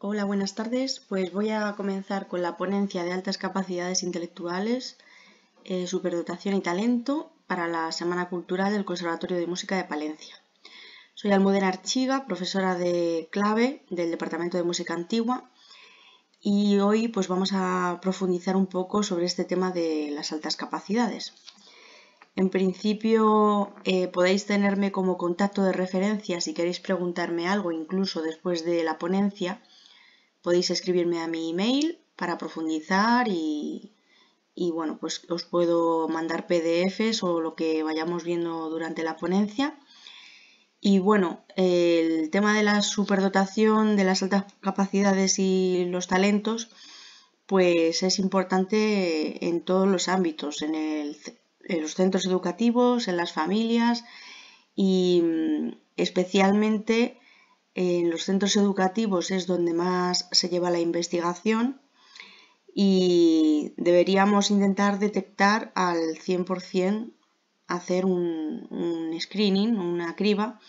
Hola, buenas tardes. Pues voy a comenzar con la ponencia de altas capacidades intelectuales, eh, superdotación y talento para la Semana Cultural del Conservatorio de Música de Palencia. Soy Almudena Archiga, profesora de clave del Departamento de Música Antigua y hoy pues vamos a profundizar un poco sobre este tema de las altas capacidades. En principio eh, podéis tenerme como contacto de referencia si queréis preguntarme algo incluso después de la ponencia podéis escribirme a mi email para profundizar y, bueno, pues os puedo mandar PDFs o lo que vayamos viendo durante la ponencia. Y bueno, el tema de la superdotación, de las altas capacidades y los talentos, pues es importante en todos los ámbitos, en, en los centros educativos, en las familias y mm, especialmente en los centros educativos es donde más se lleva la investigación y deberíamos intentar detectar al 100%, hacer un, un screening, una criba,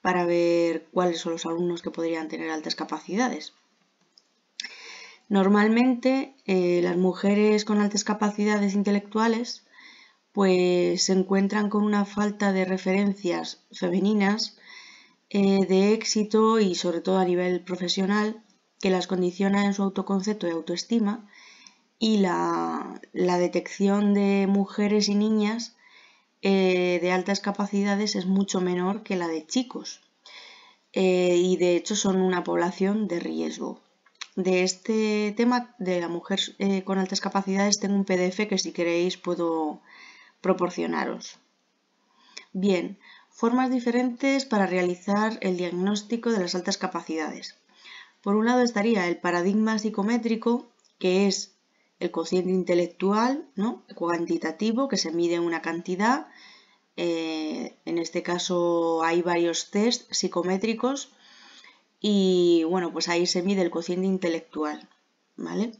para ver cuáles son los alumnos que podrían tener altas capacidades. Normalmente eh, las mujeres con altas capacidades intelectuales pues se encuentran con una falta de referencias femeninas eh, de éxito y sobre todo a nivel profesional que las condiciona en su autoconcepto y autoestima y la, la detección de mujeres y niñas eh, de altas capacidades es mucho menor que la de chicos eh, y de hecho son una población de riesgo. De este tema de la mujer con altas capacidades tengo un PDF que si queréis puedo proporcionaros. Bien, Formas diferentes para realizar el diagnóstico de las altas capacidades. Por un lado estaría el paradigma psicométrico, que es el cociente intelectual, ¿no? cuantitativo, que se mide en una cantidad. Eh, en este caso hay varios test psicométricos y bueno, pues ahí se mide el cociente intelectual, ¿vale?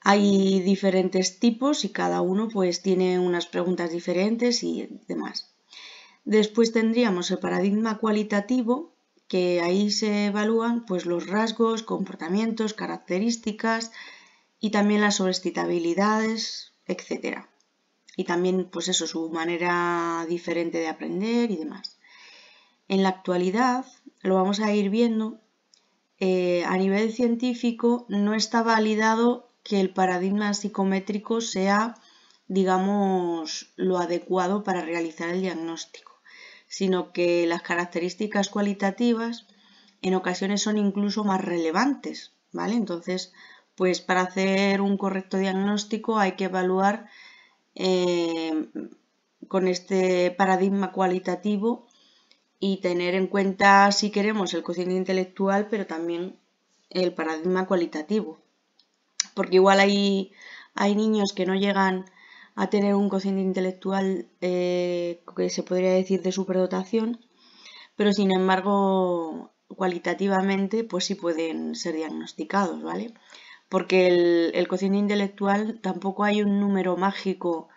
Hay diferentes tipos y cada uno pues tiene unas preguntas diferentes y demás. Después tendríamos el paradigma cualitativo, que ahí se evalúan pues, los rasgos, comportamientos, características y también las sobreestimabilidades, etc. Y también, pues eso, su manera diferente de aprender y demás. En la actualidad, lo vamos a ir viendo, eh, a nivel científico no está validado que el paradigma psicométrico sea, digamos, lo adecuado para realizar el diagnóstico sino que las características cualitativas en ocasiones son incluso más relevantes, ¿vale? Entonces, pues para hacer un correcto diagnóstico hay que evaluar eh, con este paradigma cualitativo y tener en cuenta, si queremos, el cociente intelectual, pero también el paradigma cualitativo. Porque igual hay niños que no llegan a tener un cociente intelectual eh, que se podría decir de superdotación, pero sin embargo cualitativamente pues sí pueden ser diagnosticados, ¿vale? Porque el, cociente intelectual tampoco hay un número mágico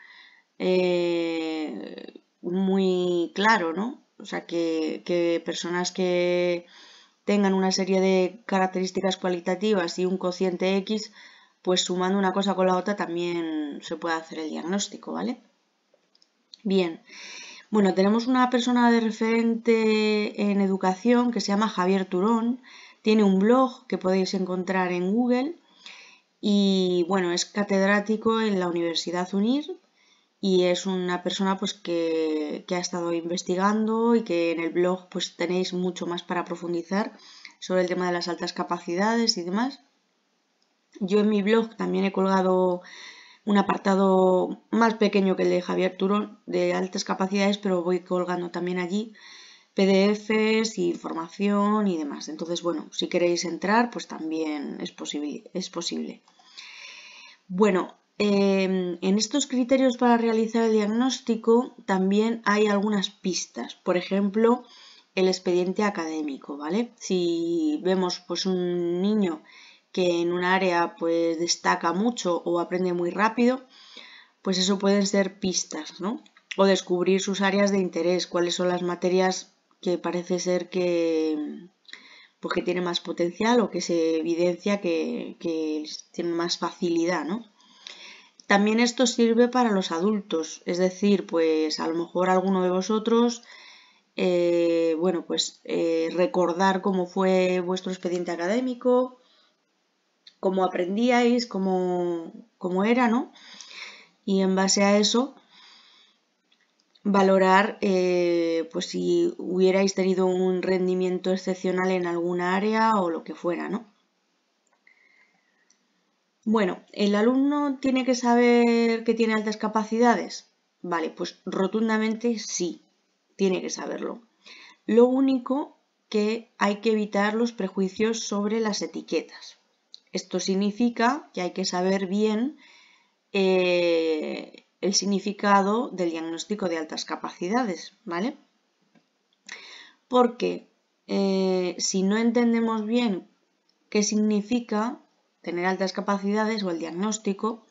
eh, muy claro, ¿no? O sea, que personas que tengan una serie de características cualitativas y un cociente X pues sumando una cosa con la otra también se puede hacer el diagnóstico, ¿vale? Bien, bueno, tenemos una persona de referente en educación que se llama Javier Turón, tiene un blog que podéis encontrar en Google y bueno, es catedrático en la Universidad UNIR y es una persona pues que, que ha estado investigando y que en el blog pues tenéis mucho más para profundizar sobre el tema de las altas capacidades y demás. Yo en mi blog también he colgado un apartado más pequeño que el de Javier Turón de altas capacidades, pero voy colgando también allí PDFs, información y demás. Entonces, bueno, si queréis entrar, pues también es posible. Es posible. Bueno, em, en estos criterios para realizar el diagnóstico también hay algunas pistas. Por ejemplo, el expediente académico, ¿vale? Si vemos pues un niño que en un área pues destaca mucho o aprende muy rápido, pues eso pueden ser pistas, ¿no? O descubrir sus áreas de interés, cuáles son las materias que parece ser que, pues, tiene más potencial o que se evidencia que, que tiene más facilidad, ¿no? También esto sirve para los adultos, es decir, pues a lo mejor alguno de vosotros, eh, bueno, pues eh, recordar cómo fue vuestro expediente académico, cómo aprendíais, cómo, era, ¿no? Y en base a eso, valorar eh, pues si hubierais tenido un rendimiento excepcional en alguna área o lo que fuera, ¿no? Bueno, ¿el alumno tiene que saber que tiene altas capacidades? Vale, pues rotundamente sí, tiene que saberlo. Lo único que hay que evitar los prejuicios sobre las etiquetas. Esto significa que hay que saber bien eh, el significado del diagnóstico de altas capacidades, ¿vale? Porque eh, si no entendemos bien qué significa tener altas capacidades o el diagnóstico,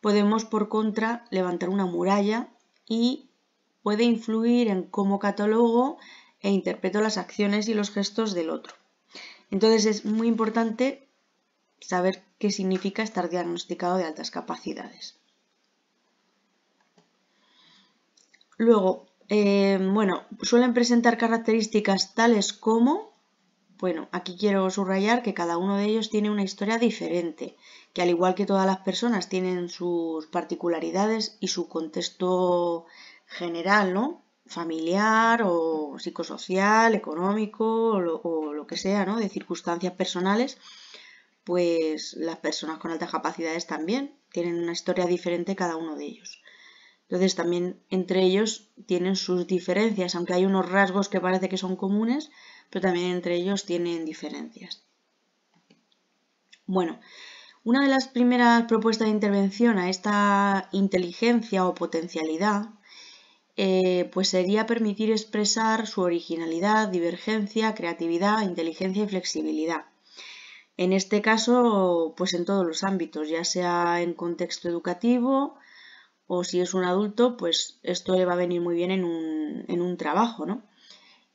podemos por contra levantar una muralla y puede influir en cómo catalogo e interpreto las acciones y los gestos del otro. Entonces es muy importante saber qué significa estar diagnosticado de altas capacidades. Luego, eh, bueno, suelen presentar características tales como, bueno, aquí quiero subrayar que cada uno de ellos tiene una historia diferente, que al igual que todas las personas tienen sus particularidades y su contexto general, ¿no? familiar o psicosocial, económico o lo, o lo que sea, ¿no? De circunstancias personales pues las personas con altas capacidades también tienen una historia diferente cada uno de ellos. Entonces también entre ellos tienen sus diferencias, aunque hay unos rasgos que parece que son comunes, pero también entre ellos tienen diferencias. Bueno, una de las primeras propuestas de intervención a esta inteligencia o potencialidad eh, pues sería permitir expresar su originalidad, divergencia, creatividad, inteligencia y flexibilidad. En este caso, pues en todos los ámbitos, ya sea en contexto educativo o si es un adulto, pues esto le va a venir muy bien en un, trabajo, ¿no?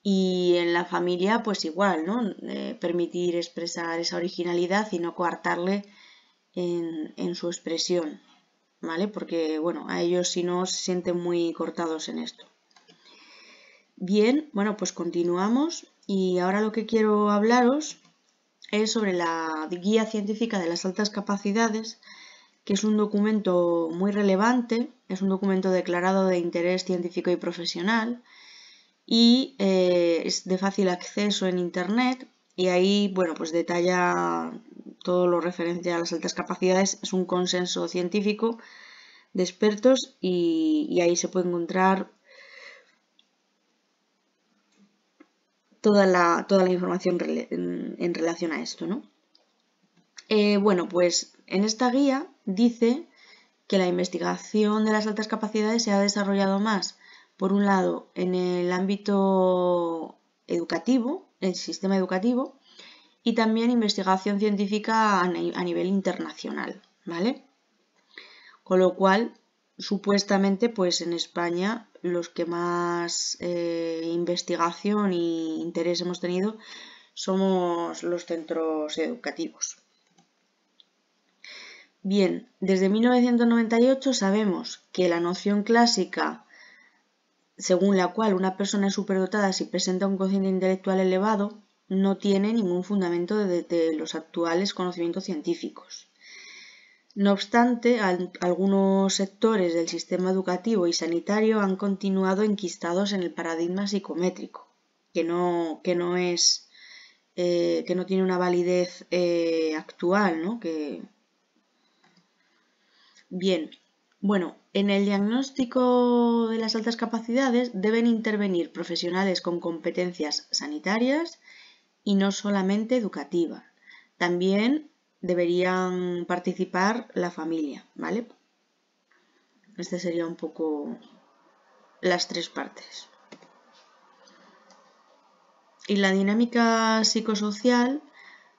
Y en la familia, pues igual, ¿no? Eh, permitir expresar esa originalidad y no coartarle en, en, su expresión, ¿vale? Porque, bueno, a ellos si no se sienten muy cortados en esto. Bien, bueno, pues continuamos y ahora lo que quiero hablaros es sobre la Guía Científica de las Altas Capacidades, que es un documento muy relevante, es un documento declarado de interés científico y profesional y eh, es de fácil acceso en Internet y ahí, bueno, pues detalla todo lo referente a las altas capacidades, es un consenso científico de expertos y, y ahí se puede encontrar toda la, toda la información en, relación a esto, ¿no? Eh, bueno, pues en esta guía dice que la investigación de las altas capacidades se ha desarrollado más, por un lado, en el ámbito educativo, el sistema educativo, y también investigación científica a, nivel internacional, ¿vale? Con lo cual, supuestamente pues en España los que más eh, investigación y interés hemos tenido somos los centros educativos. Bien, desde 1998 sabemos que la noción clásica según la cual una persona es superdotada si presenta un cociente intelectual elevado no tiene ningún fundamento desde de los actuales conocimientos científicos. No obstante, algunos sectores del sistema educativo y sanitario han continuado enquistados en el paradigma psicométrico, que no, que no es eh, que no tiene una validez eh, actual, Bien, bueno, en el diagnóstico de las altas capacidades deben intervenir profesionales con competencias sanitarias y no solamente educativas. También deberían participar la familia, ¿vale? Este sería un poco las tres partes. Y la dinámica psicosocial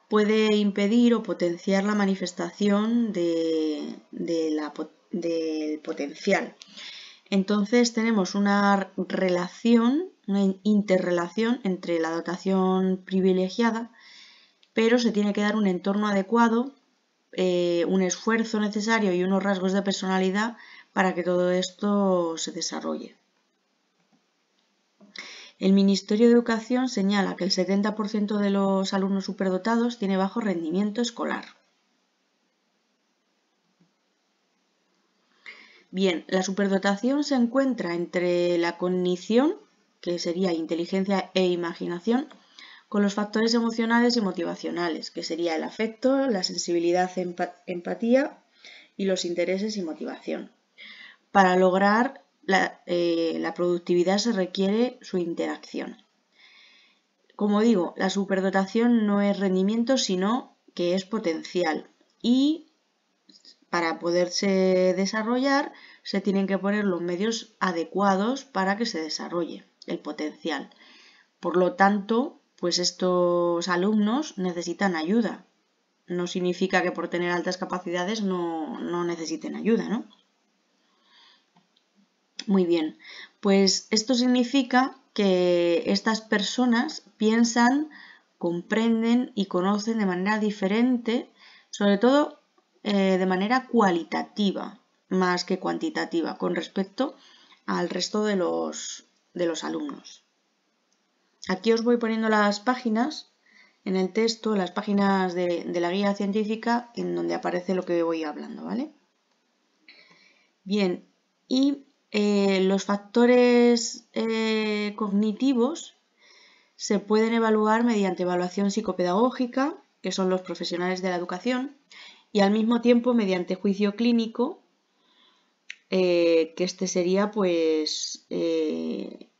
puede impedir o potenciar la manifestación de, la, del potencial. Entonces tenemos una relación, una interrelación entre la dotación privilegiada pero se tiene que dar un entorno adecuado, eh, un esfuerzo necesario y unos rasgos de personalidad para que todo esto se desarrolle. El Ministerio de Educación señala que el 70% de los alumnos superdotados tiene bajo rendimiento escolar. Bien, la superdotación se encuentra entre la cognición, que sería inteligencia e imaginación, con los factores emocionales y motivacionales, que sería el afecto, la sensibilidad, empatía y los intereses y motivación. Para lograr eh, la productividad se requiere su interacción. Como digo, la superdotación no es rendimiento, sino que es potencial. Y para poderse desarrollar se tienen que poner los medios adecuados para que se desarrolle el potencial. Por lo tanto, pues estos alumnos necesitan ayuda. No significa que por tener altas capacidades no, necesiten ayuda, ¿no? Muy bien, pues esto significa que estas personas piensan, comprenden y conocen de manera diferente, sobre todo eh, de manera cualitativa más que cuantitativa con respecto al resto de los alumnos. Aquí os voy poniendo las páginas en el texto, las páginas de, la guía científica en donde aparece lo que voy hablando, ¿vale? Bien, y eh, los factores eh, cognitivos se pueden evaluar mediante evaluación psicopedagógica, que son los profesionales de la educación, y al mismo tiempo mediante juicio clínico, eh, que este sería pues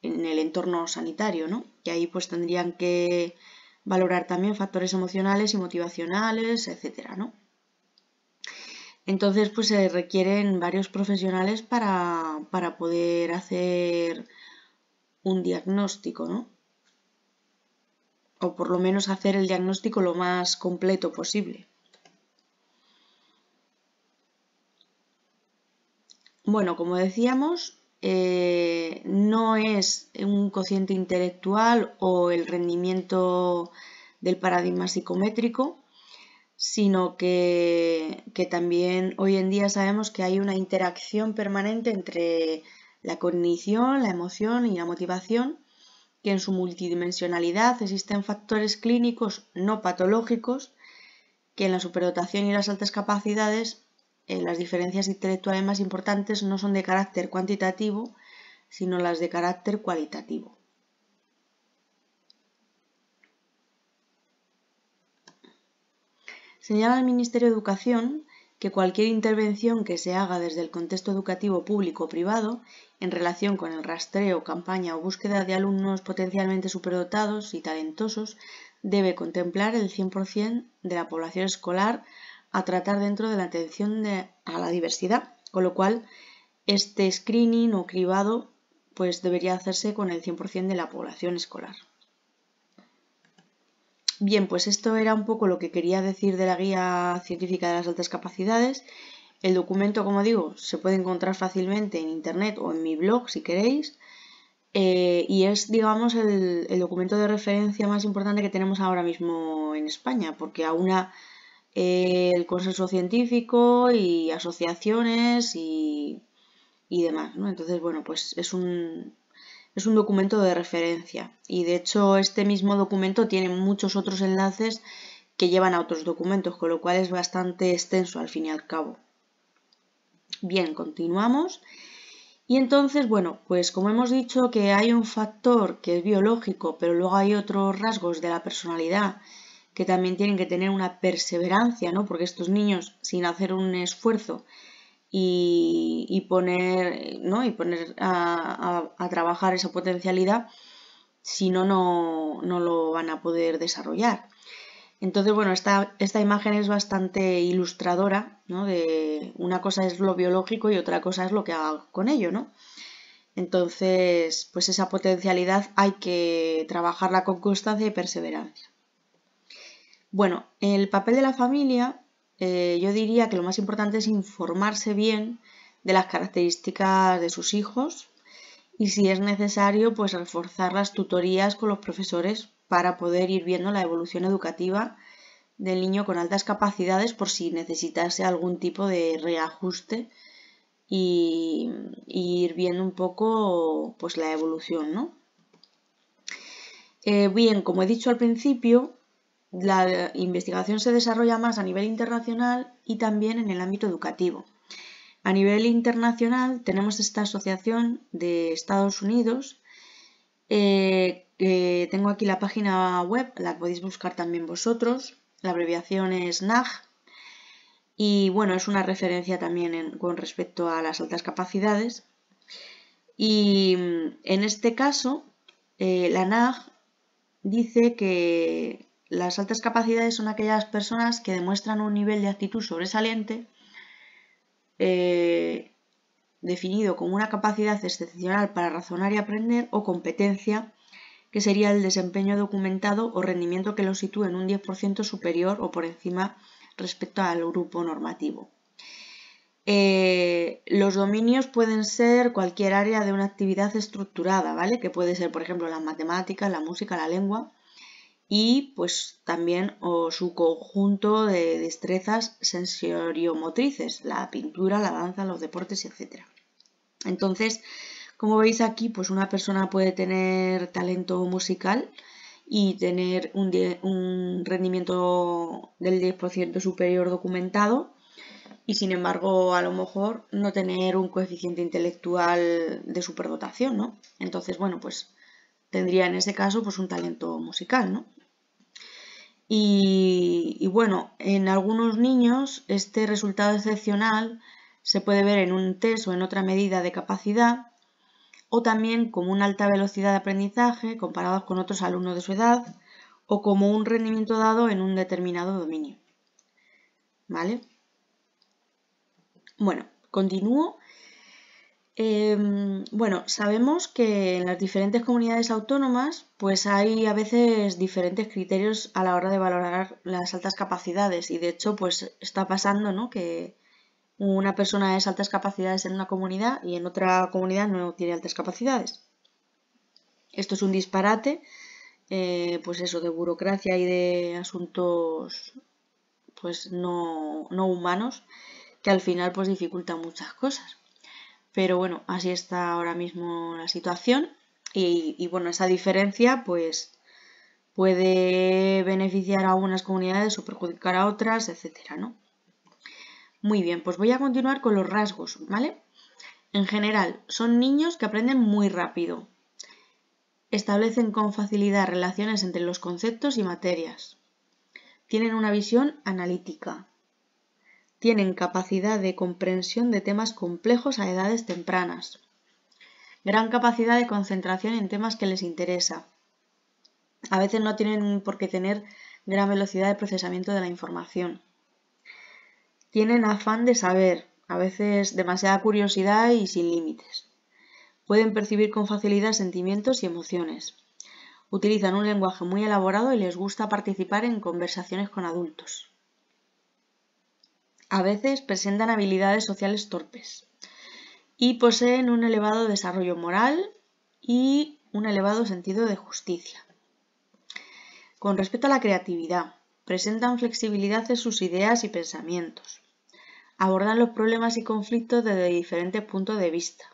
en el entorno sanitario, ¿no? Y ahí pues tendrían que valorar también factores emocionales y motivacionales, etcétera, ¿no? Entonces, pues se requieren varios profesionales para, para poder hacer un diagnóstico, ¿no? O por lo menos hacer el diagnóstico lo más completo posible. Bueno, como decíamos, eh, no es un cociente intelectual o el rendimiento del paradigma psicométrico, sino que, que, también hoy en día sabemos que hay una interacción permanente entre la cognición, la emoción y la motivación, que en su multidimensionalidad existen factores clínicos no patológicos que en la superdotación y las altas capacidades eh, las diferencias intelectuales más importantes no son de carácter cuantitativo, sino las de carácter cualitativo. Señala el Ministerio de Educación que cualquier intervención que se haga desde el contexto educativo público o privado en relación con el rastreo, campaña o búsqueda de alumnos potencialmente superdotados y talentosos debe contemplar el 100% de la población escolar a tratar dentro de la atención a la diversidad, con lo cual este screening o cribado pues debería hacerse con el 100% de la población escolar. Bien, pues esto era un poco lo que quería decir de la guía científica de las altas capacidades. El documento, como digo, se puede encontrar fácilmente en internet o en mi blog si queréis. Eh, y es, digamos, el, documento de referencia más importante que tenemos ahora mismo en España, porque a una eh, el consenso científico y asociaciones y, demás. ¿no? Entonces, bueno, pues es un, es un documento de referencia y de hecho este mismo documento tiene muchos otros enlaces que llevan a otros documentos, con lo cual es bastante extenso al fin y al cabo. Bien, continuamos. Y entonces, bueno, pues como hemos dicho que hay un factor que es biológico, pero luego hay otros rasgos de la personalidad que también tienen que tener una perseverancia, ¿no? Porque estos niños, sin hacer un esfuerzo y, poner, ¿no? y poner a, trabajar esa potencialidad, si no, no lo van a poder desarrollar. Entonces, bueno, esta, esta imagen es bastante ilustradora, ¿no? De una cosa es lo biológico y otra cosa es lo que haga con ello, ¿no? Entonces, pues esa potencialidad hay que trabajarla con constancia y perseverancia. Bueno, el papel de la familia, eh, yo diría que lo más importante es informarse bien de las características de sus hijos y si es necesario, pues reforzar las tutorías con los profesores para poder ir viendo la evolución educativa del niño con altas capacidades por si necesitase algún tipo de reajuste y, ir viendo un poco pues la evolución, ¿no? Eh, bien, como he dicho al principio, la eh, investigación se desarrolla más a nivel internacional y también en el ámbito educativo. A nivel internacional tenemos esta asociación de Estados Unidos. Eh, tengo aquí la página web, la podéis buscar también vosotros. La abreviación es NAG. Y bueno, es una referencia también con respecto a las altas capacidades. Y mm, en este caso, eh, la NAG dice que las altas capacidades son aquellas personas que demuestran un nivel de actitud sobresaliente, eh, definido como una capacidad excepcional para razonar y aprender o competencia, que sería el desempeño documentado o rendimiento que lo sitúe en un 10% superior o por encima respecto al grupo normativo. Eh, los dominios pueden ser cualquier área de una actividad estructurada, ¿vale? Que puede ser, por ejemplo, las matemáticas, la música, la lengua, y pues también o su conjunto de destrezas sensoriomotrices, la pintura, la danza, los deportes, etc. Entonces, como veis aquí, pues una persona puede tener talento musical y tener un, un rendimiento del 10% superior documentado y sin embargo a lo mejor no tener un coeficiente intelectual de superdotación, ¿no? Entonces, bueno, pues tendría en ese caso pues un talento musical, ¿no? Y, bueno, en algunos niños este resultado excepcional se puede ver en un test o en otra medida de capacidad o también como una alta velocidad de aprendizaje comparados con otros alumnos de su edad o como un rendimiento dado en un determinado dominio. ¿Vale? Bueno, continúo Em, bueno, sabemos que en las diferentes comunidades autónomas pues hay a veces diferentes criterios a la hora de valorar las altas capacidades y de hecho pues está pasando ¿no? que una persona es altas capacidades en una comunidad y en otra comunidad no tiene altas capacidades. Esto es un disparate, eh, pues eso, de burocracia y de asuntos pues no, no humanos que al final pues dificultan muchas cosas. Pero bueno, así está ahora mismo la situación y, bueno, esa diferencia pues puede beneficiar a unas comunidades o perjudicar a otras, etcétera, ¿no? Muy bien, pues voy a continuar con los rasgos, ¿vale? En general, son niños que aprenden muy rápido. Establecen con facilidad relaciones entre los conceptos y materias. Tienen una visión analítica tienen capacidad de comprensión de temas complejos a edades tempranas, gran capacidad de concentración en temas que les interesa. A veces no tienen por qué tener gran velocidad de procesamiento de la información. Tienen afán de saber, a veces demasiada curiosidad y sin límites. Pueden percibir con facilidad sentimientos y emociones. Utilizan un lenguaje muy elaborado y les gusta participar en conversaciones con adultos. A veces presentan habilidades sociales torpes y poseen un elevado desarrollo moral y un elevado sentido de justicia. Con respecto a la creatividad, presentan flexibilidad en sus ideas y pensamientos. Abordan los problemas y conflictos desde diferentes puntos de vista,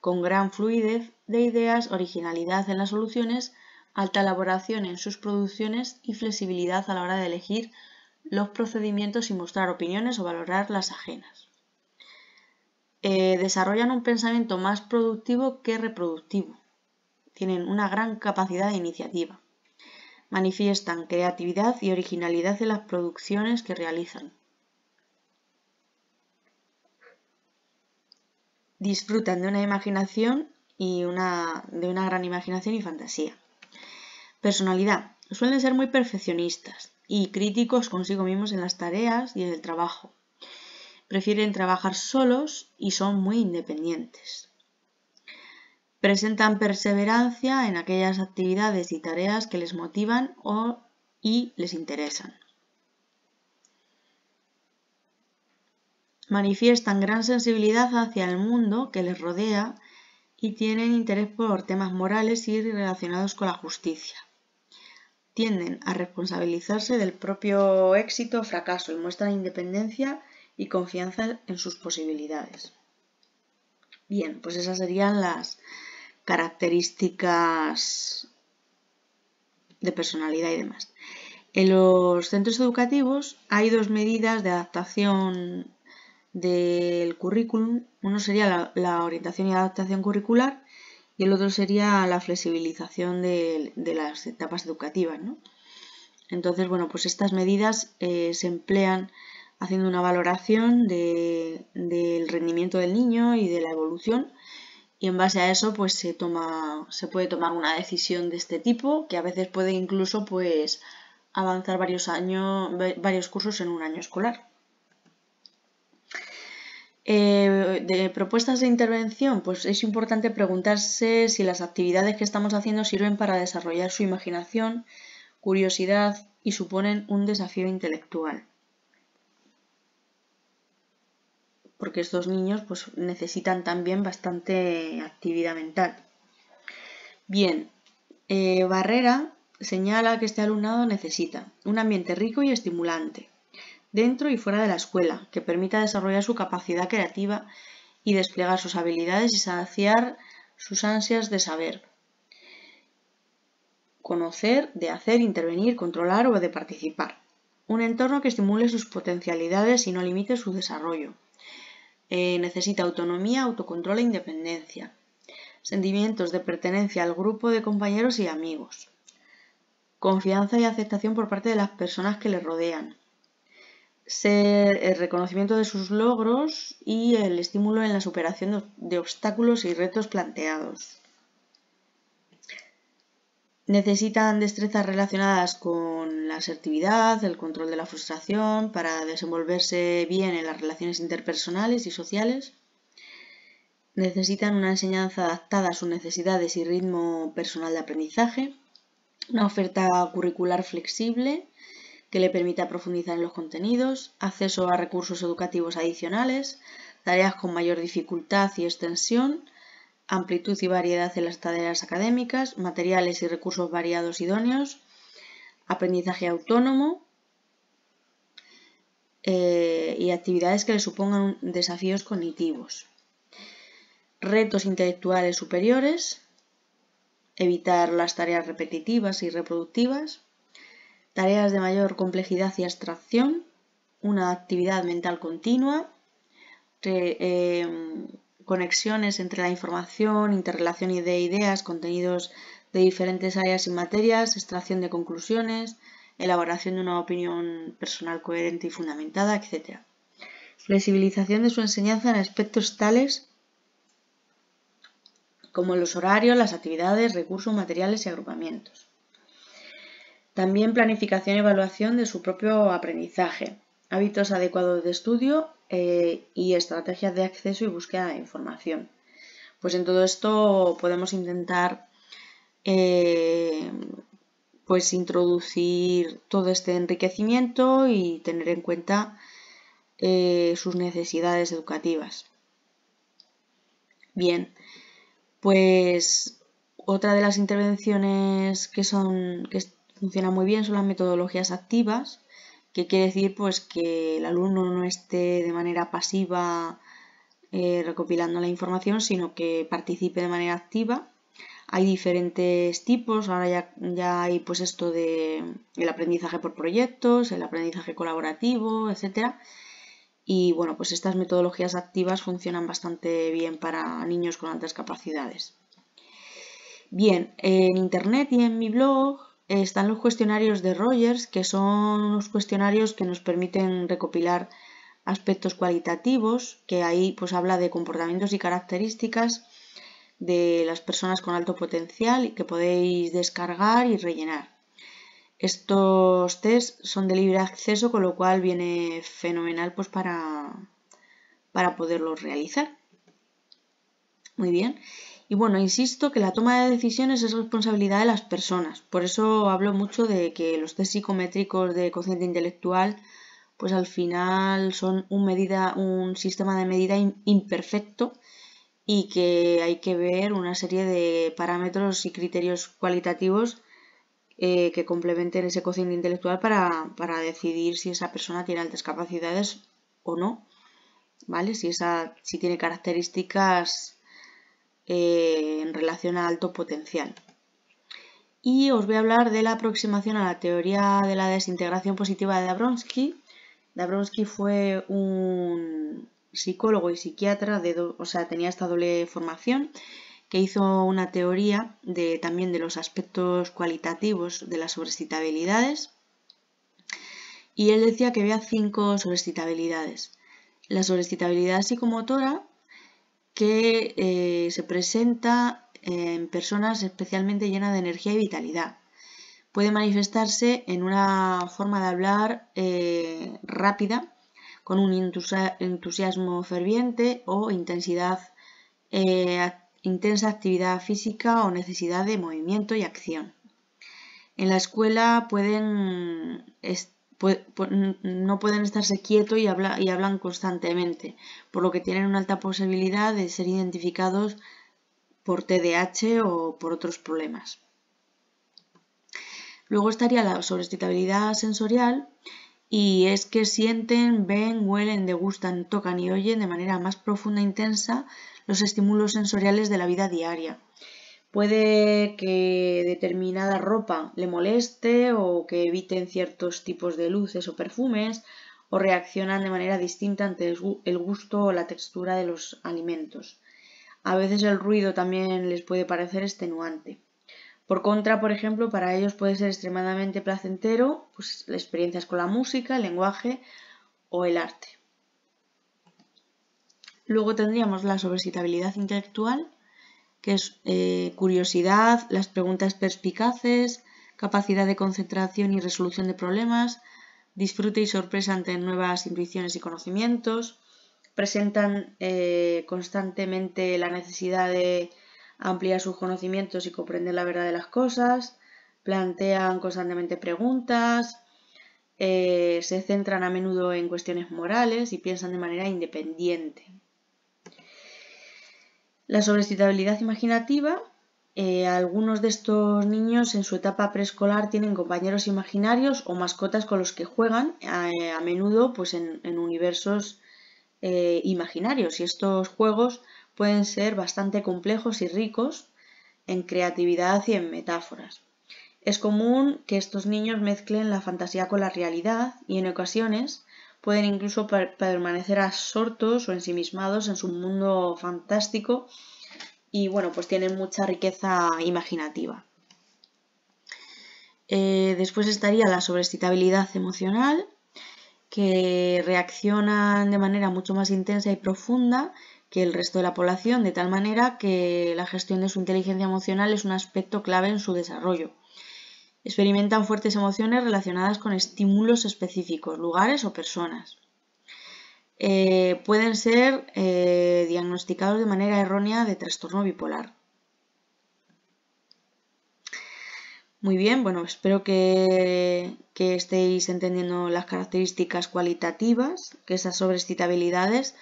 con gran fluidez de ideas, originalidad en las soluciones, alta elaboración en sus producciones y flexibilidad a la hora de elegir los procedimientos y mostrar opiniones o valorar las ajenas. Eh, desarrollan un pensamiento más productivo que reproductivo. Tienen una gran capacidad de iniciativa. Manifiestan creatividad y originalidad en las producciones que realizan. Disfrutan de una imaginación y de una gran imaginación y fantasía. Personalidad. Suelen ser muy perfeccionistas y críticos consigo mismos en las tareas y en el trabajo. Prefieren trabajar solos y son muy independientes. Presentan perseverancia en aquellas actividades y tareas que les motivan o, y les interesan. Manifiestan gran sensibilidad hacia el mundo que les rodea y tienen interés por temas morales y relacionados con la justicia tienden a responsabilizarse del propio éxito o fracaso y muestran independencia y confianza en sus posibilidades. Bien, pues esas serían las características de personalidad y demás. En los centros educativos hay dos medidas de adaptación del currículum. Uno sería la, la orientación y adaptación curricular y el otro sería la flexibilización de, las etapas educativas. Entonces, bueno, pues estas medidas eh, se emplean haciendo una valoración del rendimiento del niño y de la evolución y en base a eso pues se toma se puede tomar una decisión de este tipo que a veces puede incluso pues avanzar varios años varios cursos en un año escolar eh, de propuestas de intervención, pues es importante preguntarse si las actividades que estamos haciendo sirven para desarrollar su imaginación, curiosidad y suponen un desafío intelectual. Porque estos niños pues, necesitan también bastante actividad mental. Bien, eh, Barrera señala que este alumnado necesita un ambiente rico y estimulante, dentro y fuera de la escuela, que permita desarrollar su capacidad creativa y desplegar sus habilidades y saciar sus ansias de saber. Conocer, de hacer, intervenir, controlar o de participar. Un entorno que estimule sus potencialidades y no limite su desarrollo. Eh, necesita autonomía, autocontrol e independencia. Sentimientos de pertenencia al grupo de compañeros y amigos. Confianza y aceptación por parte de las personas que le rodean ser el reconocimiento de sus logros y el estímulo en la superación de obstáculos y retos planteados. Necesitan destrezas relacionadas con la asertividad, el control de la frustración, para desenvolverse bien en las relaciones interpersonales y sociales. Necesitan una enseñanza adaptada a sus necesidades y ritmo personal de aprendizaje, una oferta curricular flexible que le permita profundizar en los contenidos, acceso a recursos educativos adicionales, tareas con mayor dificultad y extensión, amplitud y variedad en las tareas académicas, materiales y recursos variados idóneos, aprendizaje autónomo eh, y actividades que le supongan desafíos cognitivos. Retos intelectuales superiores, evitar las tareas repetitivas y reproductivas, tareas de mayor complejidad y abstracción, una actividad mental continua, em, conexiones entre la información, interrelación de ideas, contenidos de diferentes áreas y materias, extracción de conclusiones, elaboración de una opinión personal coherente y fundamentada, etc. Flexibilización de su enseñanza en aspectos tales como los horarios, las actividades, recursos, materiales y agrupamientos. También planificación y evaluación de su propio aprendizaje, hábitos adecuados de estudio eh, y estrategias de acceso y búsqueda de información. Pues en todo esto podemos intentar eh, pues introducir todo este enriquecimiento y tener en cuenta eh, sus necesidades educativas. Bien, pues otra de las intervenciones que son que funciona muy bien son las metodologías activas, que quiere decir pues que el alumno no esté de manera pasiva eh, recopilando la información, sino que participe de manera activa. Hay diferentes tipos, ahora ya, ya hay pues esto de el aprendizaje por proyectos, el aprendizaje colaborativo, etc. Y bueno, pues estas metodologías activas funcionan bastante bien para niños con altas capacidades. Bien, en internet y en mi blog están los cuestionarios de Rogers, que son unos cuestionarios que nos permiten recopilar aspectos cualitativos, que ahí pues habla de comportamientos y características de las personas con alto potencial y que podéis descargar y rellenar. Estos test son de libre acceso, con lo cual viene fenomenal pues para, para poderlos realizar. Muy bien. Y bueno, insisto que la toma de decisiones es responsabilidad de las personas. Por eso hablo mucho de que los test psicométricos de cociente intelectual, pues al final son un, medida, un sistema de medida imperfecto y que hay que ver una serie de parámetros y criterios cualitativos eh, que complementen ese cociente intelectual para, para, decidir si esa persona tiene altas capacidades o no, ¿vale? Si, esa, si tiene características eh, en relación a alto potencial. Y os voy a hablar de la aproximación a la teoría de la desintegración positiva de Dabrowski. Dabrowski fue un psicólogo y psiquiatra, de o sea, tenía esta doble formación, que hizo una teoría de, también de los aspectos cualitativos de las sobrescitabilidades. Y él decía que había cinco sobrescitabilidades. La sobrescitabilidad psicomotora, que eh, se presenta en personas especialmente llenas de energía y vitalidad. Puede manifestarse en una forma de hablar eh, rápida, con un entusiasmo ferviente o intensidad, eh, intensa actividad física o necesidad de movimiento y acción. En la escuela pueden estar no pueden estarse quietos y, hablan constantemente, por lo que tienen una alta posibilidad de ser identificados por TDAH o por otros problemas. Luego estaría la sobreexcitabilidad sensorial y es que sienten, ven, huelen, degustan, tocan y oyen de manera más profunda e intensa los estímulos sensoriales de la vida diaria. Puede que determinada ropa le moleste o que eviten ciertos tipos de luces o perfumes o reaccionan de manera distinta ante el gusto o la textura de los alimentos. A veces el ruido también les puede parecer extenuante. Por contra, por ejemplo, para ellos puede ser extremadamente placentero pues, experiencias con la música, el lenguaje o el arte. Luego tendríamos la sobresitabilidad intelectual, que es eh, curiosidad, las preguntas perspicaces, capacidad de concentración y resolución de problemas, disfrute y sorpresa ante nuevas intuiciones y conocimientos, presentan eh, constantemente la necesidad de ampliar sus conocimientos y comprender la verdad de las cosas, plantean constantemente preguntas, eh, se centran a menudo en cuestiones morales y piensan de manera independiente. La sobreexcitabilidad imaginativa. Eh, algunos de estos niños en su etapa preescolar tienen compañeros imaginarios o mascotas con los que juegan eh, a, menudo pues en, universos eh, imaginarios y estos juegos pueden ser bastante complejos y ricos en creatividad y en metáforas. Es común que estos niños mezclen la fantasía con la realidad y en ocasiones pueden incluso permanecer absortos o ensimismados en su mundo fantástico y bueno, pues tienen mucha riqueza imaginativa. Eh, después estaría la sobreexcitabilidad emocional, que reaccionan de manera mucho más intensa y profunda que el resto de la población, de tal manera que la gestión de su inteligencia emocional es un aspecto clave en su desarrollo. Experimentan fuertes emociones relacionadas con estímulos específicos, lugares o personas. Eh, pueden ser eh, diagnosticados de manera errónea de trastorno bipolar. Muy bien, bueno, espero que, que estéis entendiendo las características cualitativas, que esas sobreexcitabilidades,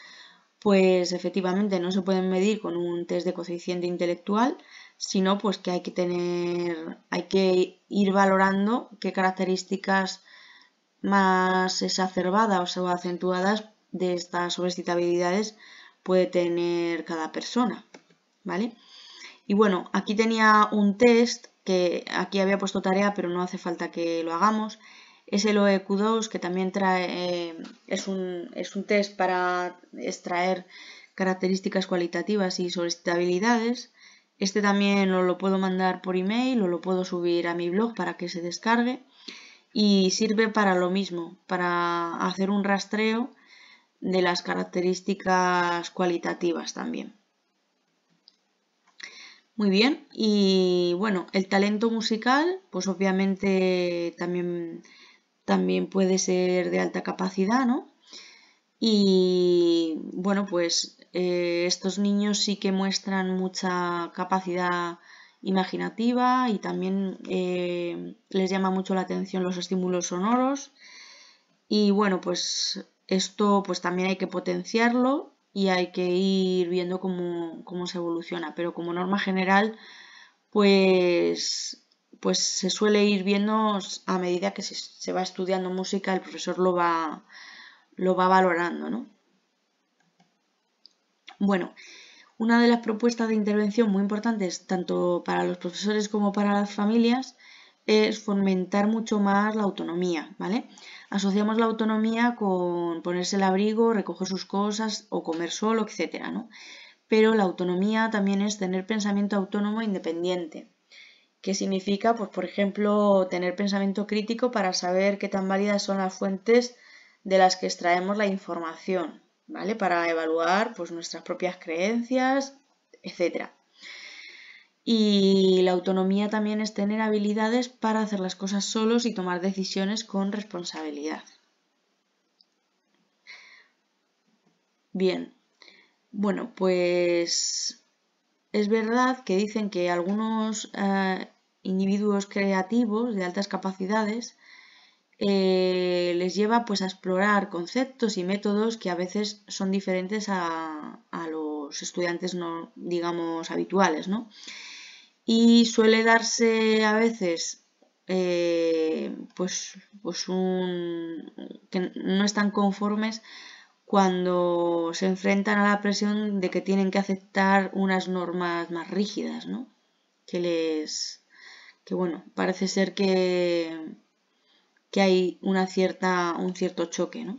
pues efectivamente no se pueden medir con un test de coeficiente intelectual, sino pues que hay que tener, hay que ir valorando qué características más exacerbadas o acentuadas de estas sobrecitabilidades puede tener cada persona, ¿vale? Y bueno, aquí tenía un test que aquí había puesto tarea, pero no hace falta que lo hagamos. Es el OEQ2 que también trae, eh, es, un, es un test para extraer características cualitativas y solicitabilidades. Este también lo puedo mandar por email o lo puedo subir a mi blog para que se descargue y sirve para lo mismo, para hacer un rastreo de las características cualitativas también. Muy bien, y bueno, el talento musical, pues obviamente también, también puede ser de alta capacidad, ¿no? Y bueno, pues eh, estos niños sí que muestran mucha capacidad imaginativa y también eh, les llama mucho la atención los estímulos sonoros. Y bueno, pues esto pues también hay que potenciarlo y hay que ir viendo cómo, se evoluciona. Pero como norma general, pues, pues se suele ir viendo a medida que se, va estudiando música, el profesor lo va, lo va valorando, ¿no? Bueno, una de las propuestas de intervención muy importantes, tanto para los profesores como para las familias, es fomentar mucho más la autonomía, ¿vale? Asociamos la autonomía con ponerse el abrigo, recoger sus cosas o comer solo, etcétera, ¿no? Pero la autonomía también es tener pensamiento autónomo e independiente, ¿Qué significa, pues, por ejemplo, tener pensamiento crítico para saber qué tan válidas son las fuentes de las que extraemos la información, ¿vale? Para evaluar pues, nuestras propias creencias, etc. Y la autonomía también es tener habilidades para hacer las cosas solos y tomar decisiones con responsabilidad. Bien, bueno, pues es verdad que dicen que algunos eh, individuos creativos de altas capacidades eh, les lleva pues a explorar conceptos y métodos que a veces son diferentes a, los estudiantes no digamos habituales ¿no? y suele darse a veces eh, pues, pues un, que no están conformes cuando se enfrentan a la presión de que tienen que aceptar unas normas más rígidas ¿no? que les que bueno parece ser que que hay una cierta, un cierto choque. ¿no?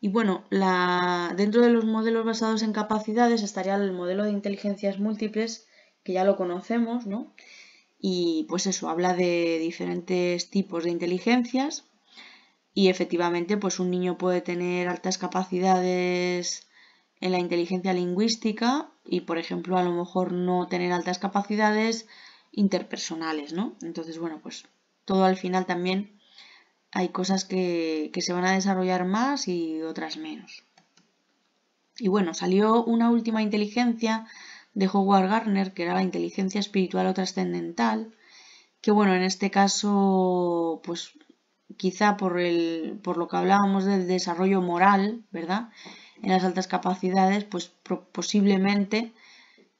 Y bueno, la, dentro de los modelos basados en capacidades estaría el modelo de inteligencias múltiples, que ya lo conocemos, ¿no? Y pues eso, habla de diferentes tipos de inteligencias y efectivamente pues un niño puede tener altas capacidades en la inteligencia lingüística y por ejemplo a lo mejor no tener altas capacidades interpersonales, ¿no? Entonces bueno, pues todo al final también hay cosas que, se van a desarrollar más y otras menos. Y bueno, salió una última inteligencia de Howard Garner, que era la inteligencia espiritual o trascendental, que bueno, en este caso, pues quizá por, el, por lo que hablábamos del desarrollo moral, ¿verdad? En las altas capacidades, pues posiblemente,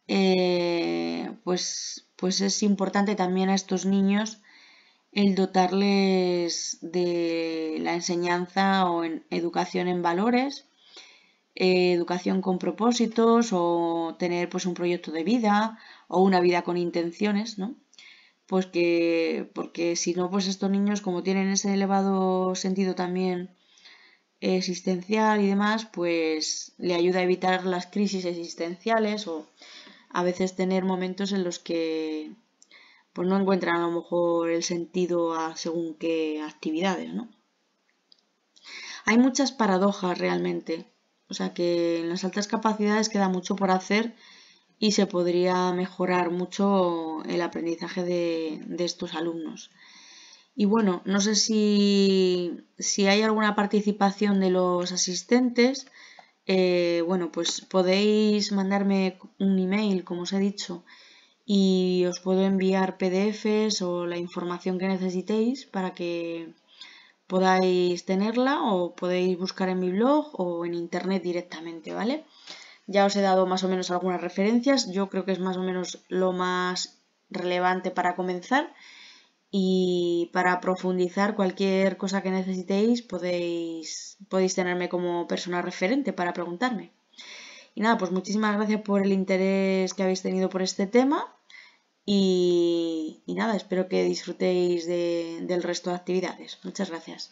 eh, pues, pues es importante también a estos niños el dotarles de la enseñanza o en educación en valores, eh, educación con propósitos o tener pues un proyecto de vida o una vida con intenciones, ¿no? Pues que, porque si no, pues estos niños como tienen ese elevado sentido también existencial y demás, pues le ayuda a evitar las crisis existenciales o a veces tener momentos en los que pues no encuentran a lo mejor el sentido a según qué actividades, ¿no? Hay muchas paradojas realmente, o sea que en las altas capacidades queda mucho por hacer y se podría mejorar mucho el aprendizaje de, estos alumnos. Y bueno, no sé si, si hay alguna participación de los asistentes. Eh, bueno, pues podéis mandarme un email, como os he dicho, y os puedo enviar PDFs o la información que necesitéis para que podáis tenerla o podéis buscar en mi blog o en internet directamente, ¿vale? Ya os he dado más o menos algunas referencias, yo creo que es más o menos lo más relevante para comenzar y para profundizar cualquier cosa que necesitéis podéis, podéis tenerme como persona referente para preguntarme. Y nada, pues muchísimas gracias por el interés que habéis tenido por este tema y, nada, espero que disfrutéis del resto de actividades. Muchas gracias.